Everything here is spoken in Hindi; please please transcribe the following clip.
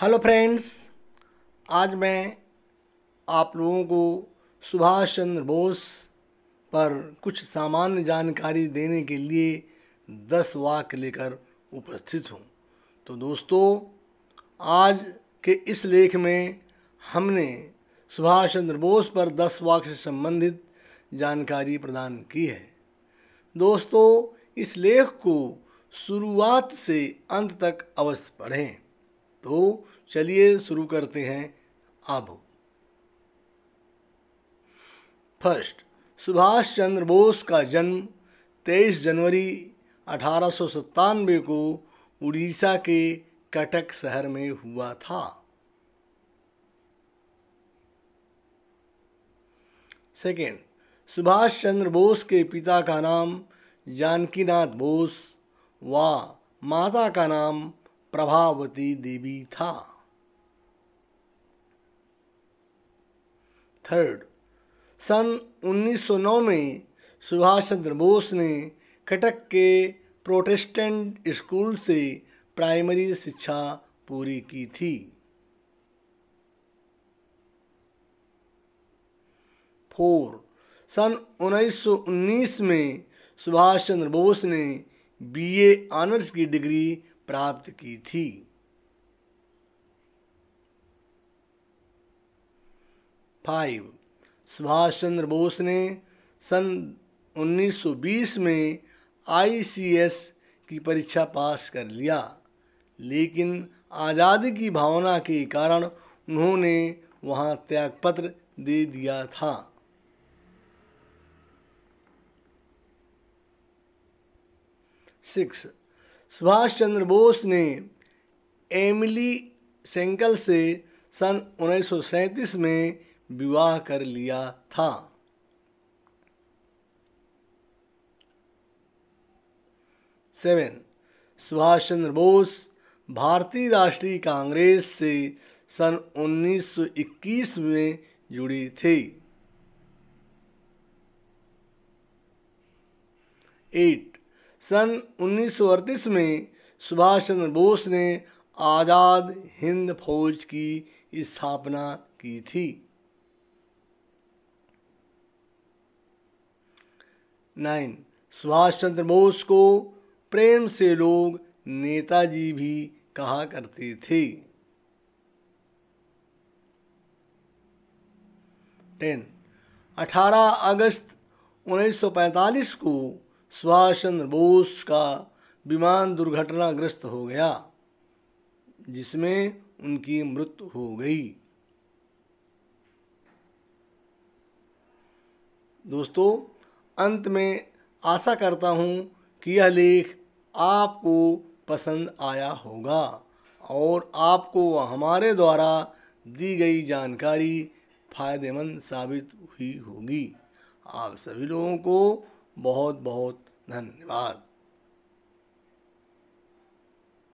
हेलो फ्रेंड्स आज मैं आप लोगों को सुभाष चंद्र बोस पर कुछ सामान्य जानकारी देने के लिए दस वाक्य लेकर उपस्थित हूँ तो दोस्तों आज के इस लेख में हमने सुभाष चंद्र बोस पर दस वाक्य से संबंधित जानकारी प्रदान की है दोस्तों इस लेख को शुरुआत से अंत तक अवश्य पढ़ें तो चलिए शुरू करते हैं अब फर्स्ट सुभाष चंद्र बोस का जन्म 23 जनवरी अठारह को उड़ीसा के कटक शहर में हुआ था सेकेंड सुभाष चंद्र बोस के पिता का नाम जानकीनाथ बोस व माता का नाम प्रभावती देवी था थर्ड सन 1909 में सुभाष चंद्र बोस ने कटक के प्रोटेस्टेंट स्कूल से प्राइमरी शिक्षा पूरी की थी फोर सन 1919 में सुभाष चंद्र बोस ने बीए ऑनर्स की डिग्री प्राप्त की थी फाइव सुभाष चंद्र बोस ने सन 1920 में आईसीएस की परीक्षा पास कर लिया लेकिन आज़ादी की भावना के कारण उन्होंने वहां त्यागपत्र दे दिया था सिक्स सुभाष चंद्र बोस ने एमिली सेंकल से सन 1937 में विवाह कर लिया था सेवन सुभाष चंद्र बोस भारतीय राष्ट्रीय कांग्रेस से सन 1921 में जुड़ी थी एट सन उन्नीस में सुभाष चंद्र बोस ने आज़ाद हिंद फौज की स्थापना की थी नाइन सुभाष चंद्र बोस को प्रेम से लोग नेताजी भी कहा करते थे टेन 18 अगस्त 1945 को सुभाष चंद्र बोस का विमान दुर्घटनाग्रस्त हो गया जिसमें उनकी मृत्यु हो गई दोस्तों अंत में आशा करता हूँ कि यह लेख आपको पसंद आया होगा और आपको हमारे द्वारा दी गई जानकारी फ़ायदेमंद साबित हुई होगी आप सभी लोगों को बहुत बहुत धन्यवाद